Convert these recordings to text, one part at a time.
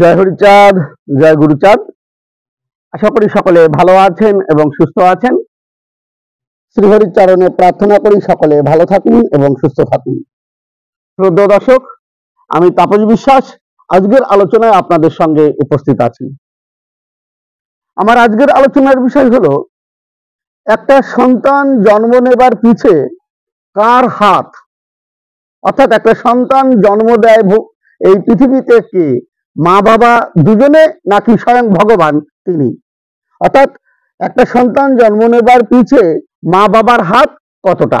জয় হরিচাঁদ জয় গুরুচাঁদ আশা করি সকলে ভালো আছেন এবং সুস্থ আছেন চরণে প্রার্থনা করি সকলে ভালো থাকুন এবং সুস্থ থাকুন শ্রদ্ধ দর্শক আমি তাপস বিশ্বাস আজকের আলোচনায় আপনাদের সঙ্গে উপস্থিত আছি আমার আজকের আলোচনার বিষয় হলো একটা সন্তান জন্ম নেবার পিছে কার হাত অর্থাৎ একটা সন্তান জন্ম দেয় এই পৃথিবীতে কে মা বাবা দুজনে নাকি স্বয়ং ভগবান তিনি অর্থাৎ একটা সন্তান জন্ম নেবার পিছে মা বাবার হাত কতটা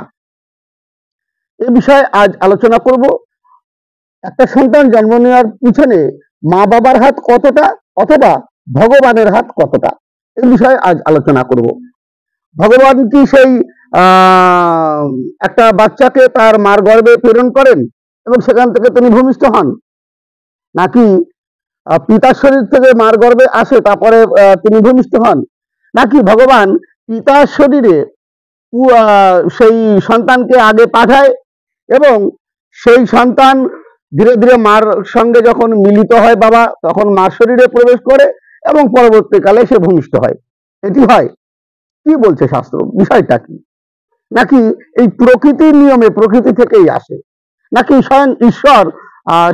এ বিষয়ে আজ আলোচনা করব একটা সন্তান জন্ম নেওয়ার পিছনে মা বাবার হাত কতটা অথবা ভগবানের হাত কতটা এ বিষয়ে আজ আলোচনা করব ভগবান কি সেই একটা বাচ্চাকে তার মার গর্বে প্রেরণ করেন এবং সেখান থেকে তিনি ভূমিষ্ঠ হন নাকি পিতার শরীর থেকে মার গর্বে আসে তারপরে তিনি ভূমিষ্ঠ হন নাকি ভগবান পিতার শরীরে সেই সন্তানকে আগে পাঠায় এবং সেই সন্তান ধীরে ধীরে মার সঙ্গে যখন মিলিত হয় বাবা তখন মার শরীরে প্রবেশ করে এবং পরবর্তীকালে সে ভূমিষ্ঠ হয় এটি হয় কি বলছে শাস্ত্র বিষয়টা কি নাকি এই প্রকৃতির নিয়মে প্রকৃতি থেকেই আসে নাকি স্বয়ং ঈশ্বর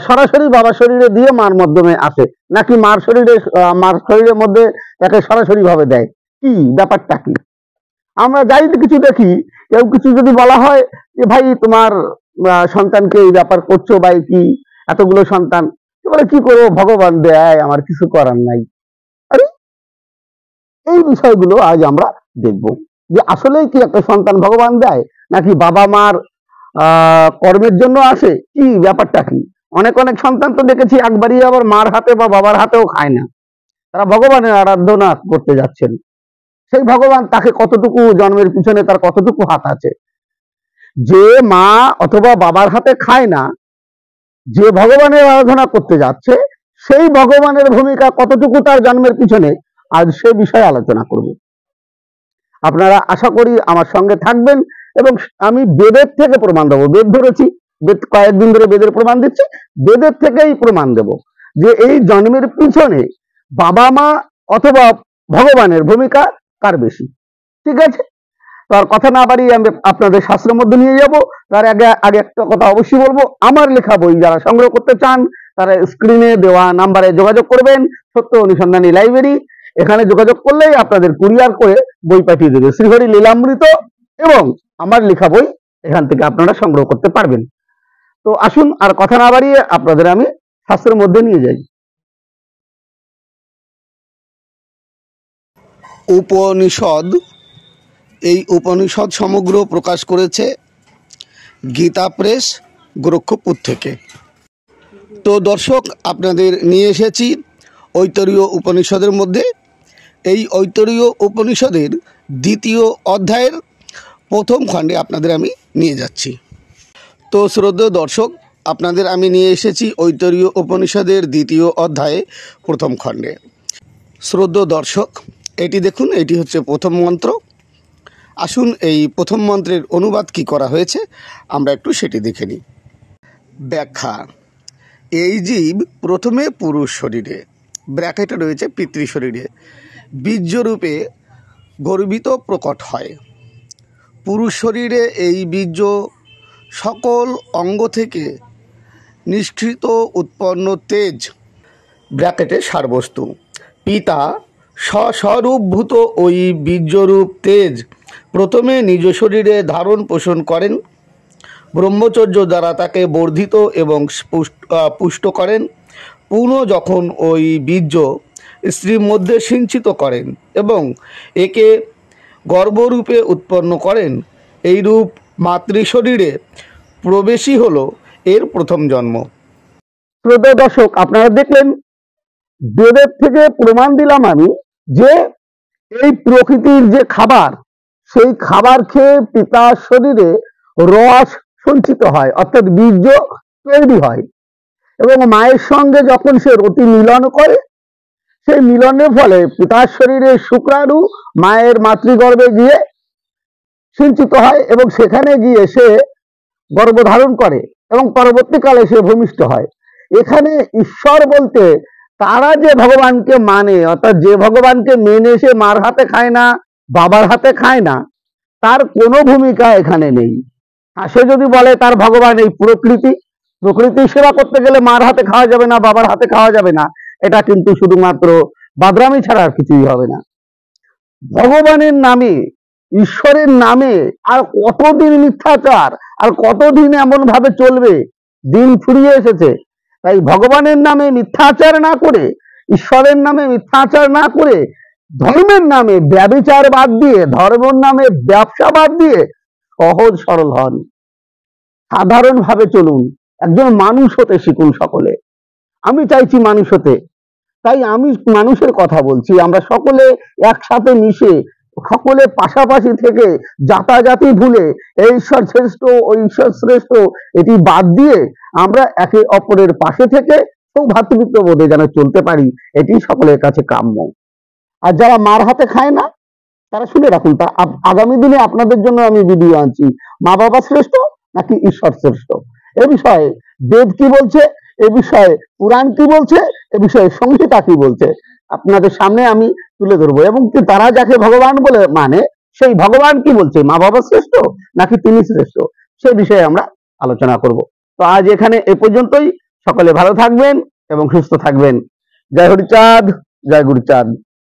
সরাসরি বাবার শরীরে দিয়ে মার মাধ্যমে আসে নাকি মার শরীরে মার শরীরের মধ্যে তাকে সরাসরি ভাবে দেয় কি ব্যাপারটা কি আমরা যাই কিছু দেখি কেউ কিছু যদি বলা হয় যে ভাই তোমার সন্তানকে এই ব্যাপার করছো ভাই কি এতগুলো সন্তান বলে কি করবো ভগবান দেয় আমার কিছু করার নাই আরে এই বিষয়গুলো আজ আমরা দেখব যে আসলে কি একটা সন্তান ভগবান দেয় নাকি বাবা মার কর্মের জন্য আসে কি ব্যাপারটা কি অনেক অনেক সন্তান তো দেখেছি একবারই আবার মার হাতে বা বাবার হাতেও খায় না তারা ভগবানের আরাধনা করতে যাচ্ছেন সেই ভগবান তাকে কতটুকু জন্মের পিছনে তার কতটুকু হাত আছে যে মা অথবা বাবার হাতে খায় না যে ভগবানের আরাধনা করতে যাচ্ছে সেই ভগবানের ভূমিকা কতটুকু তার জন্মের পিছনে আজ সে বিষয়ে আলোচনা করব আপনারা আশা করি আমার সঙ্গে থাকবেন এবং আমি বেদের থেকে প্রমাণ দেবো বেদ ধরেছি কয়েকদিন ধরে বেদের প্রমাণ দিচ্ছি বেদের থেকেই প্রমাণ দেব যে এই জন্মের পিছনে বাবা মা অথবা ভগবানের ভূমিকা কার বেশি ঠিক আছে তার কথা না পারি আমি আপনাদের শাস্ত্রের মধ্যে নিয়ে যাব তার আগে আগে একটা কথা অবশ্যই বলবো আমার লেখা বই যারা সংগ্রহ করতে চান তারা স্ক্রিনে দেওয়া নাম্বারে যোগাযোগ করবেন সত্য অনুসন্ধানী লাইব্রেরি এখানে যোগাযোগ করলেই আপনাদের কুরিয়ার করে বই পাঠিয়ে দেবে শ্রীহরি লীলামৃত এবং আমার লেখা বই এখান থেকে আপনারা সংগ্রহ করতে পারবেন তো আসুন আর কথা না বাড়িয়ে আপনাদের আমি শাস্ত্রের মধ্যে নিয়ে যাই উপনিষদ এই উপনিষদ সমগ্র প্রকাশ করেছে গীতা প্রেস গোরক্ষপুর থেকে তো দর্শক আপনাদের নিয়ে এসেছি ঐতরীয় উপনিষদের মধ্যে এই ঐতরীয় উপনিষদের দ্বিতীয় অধ্যায়ের প্রথম খণ্ডে আপনাদের আমি নিয়ে যাচ্ছি তো শ্রদ্ধেয় দর্শক আপনাদের আমি নিয়ে এসেছি ঐতরীয় উপনিষদের দ্বিতীয় অধ্যায়ে প্রথম খণ্ডে শ্রদ্ধ দর্শক এটি দেখুন এটি হচ্ছে প্রথম মন্ত্র আসুন এই প্রথম মন্ত্রের অনুবাদ কি করা হয়েছে আমরা একটু সেটি দেখে নিই ব্যাখ্যা এই জীব প্রথমে পুরুষ শরীরে ব্র্যাকেটে রয়েছে পিতৃ শরীরে বীর্যরূপে গর্বিত প্রকট হয় পুরুষ শরীরে এই বীর্য সকল অঙ্গ থেকে নিষ্কৃত উৎপন্ন তেজ ব্র্যাকেটে সারবস্তু পিতা স্বস্বরূপভূত ওই বীর্যরূপ তেজ প্রথমে নিজ শরীরে ধারণ পোষণ করেন ব্রহ্মচর্য দ্বারা তাকে বর্ধিত এবং পুষ্ট করেন পুনঃ যখন ওই বীর্য স্ত্রীর মধ্যে সিঞ্চিত করেন এবং একে গর্ভরূপে উৎপন্ন করেন এইরূপ মাতৃশরীরে প্রবেশই হলো এর প্রথম জন্ম শ্রোতা দর্শক আপনারা দেখলেন বেদের থেকে প্রমাণ দিলাম আমি যে এই প্রকৃতির যে খাবার সেই খাবার খেয়ে পিতার শরীরে রস সঞ্চিত হয় অর্থাৎ বীর্য তৈরি হয় এবং মায়ের সঙ্গে যখন সে রতি মিলন করে সেই মিলনের ফলে পিতার শরীরে শুক্রাণু মায়ের মাতৃগর্ভে গিয়ে সিঞ্চিত হয় এবং সেখানে গিয়ে সে গর্ভধারণ করে এবং পরবর্তীকালে সে ভূমিষ্ঠ হয় এখানে ঈশ্বর বলতে তারা যে ভগবানকে মানে অর্থাৎ যে ভগবানকে মেনে সে মার হাতে খায় না বাবার হাতে খায় না তার কোনো ভূমিকা এখানে নেই সে যদি বলে তার ভগবান এই প্রকৃতি প্রকৃতির সেবা করতে গেলে মার হাতে খাওয়া যাবে না বাবার হাতে খাওয়া যাবে না এটা কিন্তু শুধুমাত্র বাদরামি ছাড়া আর কিছুই হবে না ভগবানের নামে ঈশ্বরের নামে আর কতদিন মিথ্যাচার আর কতদিন এমন ভাবে চলবে দিন ফুরিয়ে এসেছে তাই ভগবানের নামে মিথ্যাচার না করে ঈশ্বরের নামে মিথ্যাচার না করে ধর্মের নামে ব্যবিচার বাদ দিয়ে ধর্মের নামে ব্যবসা বাদ দিয়ে সহজ সরল হন সাধারণভাবে চলুন একজন মানুষ হতে শিখুন সকলে আমি চাইছি মানুষ হতে তাই আমি মানুষের কথা বলছি আমরা সকলে একসাথে মিশে সকলে পাশাপাশি থেকে যাতাযাতি ভুলে ঈশ্বর শ্রেষ্ঠ ও ঈশ্বর শ্রেষ্ঠ এটি বাদ দিয়ে আমরা একে অপরের পাশে থেকে সৌভাতৃত্ব বোধে যেন চলতে পারি এটি সকলের কাছে কাম্য আর যারা মার হাতে খায় না তারা শুনে রাখুন তা আগামী দিনে আপনাদের জন্য আমি ভিডিও আনছি মা বাবা শ্রেষ্ঠ নাকি ঈশ্বর শ্রেষ্ঠ এ বিষয়ে বেদ কি বলছে এ বিষয়ে পুরাণ কি বলছে এ বিষয়ে সংহিতা কি বলছে আপনাদের সামনে আমি তুলে ধরবো এবং তারা যাকে ভগবান বলে মানে সেই ভগবান কি বলছে মা বাবা শ্রেষ্ঠ নাকি তিনি শ্রেষ্ঠ সে বিষয়ে আমরা আলোচনা করব তো আজ এখানে এ পর্যন্তই সকলে ভালো থাকবেন এবং সুস্থ থাকবেন জয় হরিচাঁদ জয় গুরুচাঁদ